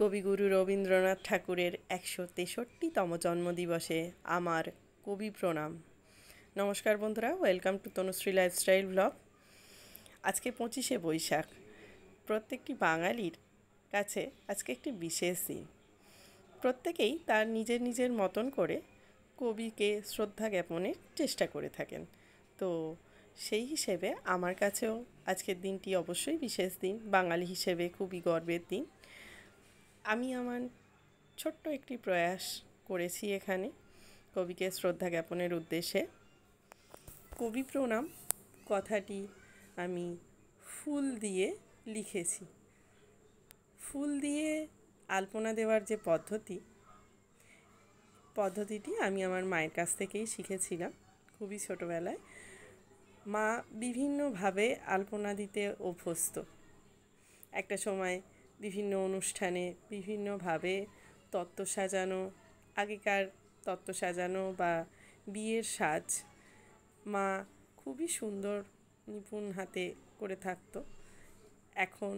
কবিগুরু রবীন্দ্রনাথ ঠাকুরের একশো তেষট্টিতম জন্মদিবসে আমার কবি প্রণাম নমস্কার বন্ধুরা welcome to Tanushree lifestyle blog আজকে পঁচিশে বৈশাখ প্রত্যেকটি বাঙালির কাছে আজকে একটি বিশেষ দিন প্রত্যেকেই তার নিজের নিজের মতন করে কবিকে শ্রদ্ধা জ্ঞাপনের চেষ্টা করে থাকেন তো সেই হিসেবে আমার কাছেও আজকের দিনটি অবশ্যই বিশেষ দিন বাঙালি হিসেবে খুবই গর্বের দিন আমি আমার ছোট্ট একটি প্রয়াস করেছি এখানে কবিকে শ্রদ্ধা জ্ঞাপনের উদ্দেশ্যে কবি প্রণাম কথাটি আমি ফুল দিয়ে লিখেছি ফুল দিয়ে আলপনা দেওয়ার যে পদ্ধতি পদ্ধতিটি আমি আমার মায়ের কাছ থেকেই শিখেছিলাম খুবই ছোটোবেলায় মা বিভিন্নভাবে আলপনা দিতে অভ্যস্ত একটা সময় বিভিন্ন অনুষ্ঠানে বিভিন্নভাবে তত্ত্ব সাজানো আগেকার তত্ত্ব সাজানো বা বিয়ের সাজ মা খুবই সুন্দর নিপুণ হাতে করে থাকত এখন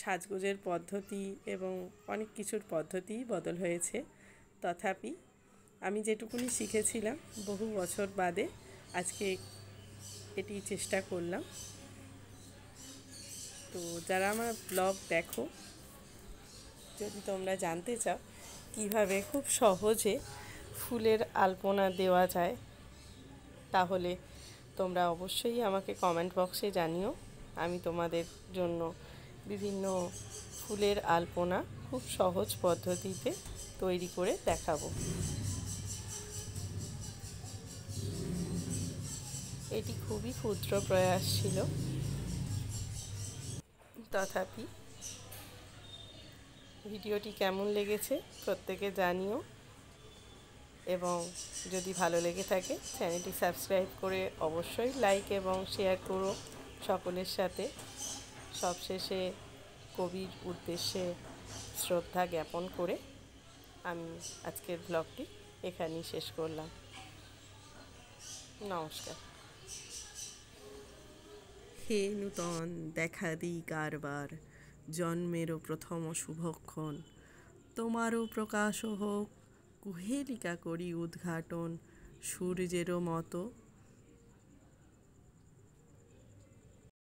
সাজগোজের পদ্ধতি এবং অনেক কিছুর পদ্ধতি বদল হয়েছে তথাপি আমি যেটুকুনি শিখেছিলাম বহু বছর বাদে আজকে এটি চেষ্টা করলাম তো যারা আমার ব্লগ দেখো যদি তোমরা জানতে চাও কিভাবে খুব সহজে ফুলের আলপনা দেওয়া যায় তাহলে তোমরা অবশ্যই আমাকে কমেন্ট বক্সে জানিও আমি তোমাদের জন্য বিভিন্ন ফুলের আলপনা খুব সহজ পদ্ধতিতে তৈরি করে দেখাবো এটি খুবই ক্ষুদ্র প্রয়াস ছিল তথাপি ভিডিওটি কেমন লেগেছে প্রত্যেকে জানিও এবং যদি ভালো লেগে থাকে চ্যানেলটি সাবস্ক্রাইব করে অবশ্যই লাইক এবং শেয়ার করো সকলের সাথে সবশেষে কবির উদ্দেশ্যে শ্রদ্ধা জ্ঞাপন করে আমি আজকের ব্লগটি এখানেই শেষ করলাম নমস্কার দেখে নূতন দেখা দিই কারবার জন্মেরও প্রথম শুভক্ষণ তোমারও প্রকাশ হোক কুহেলিকা করি উদ্ঘাটন সূর্যেরও মতো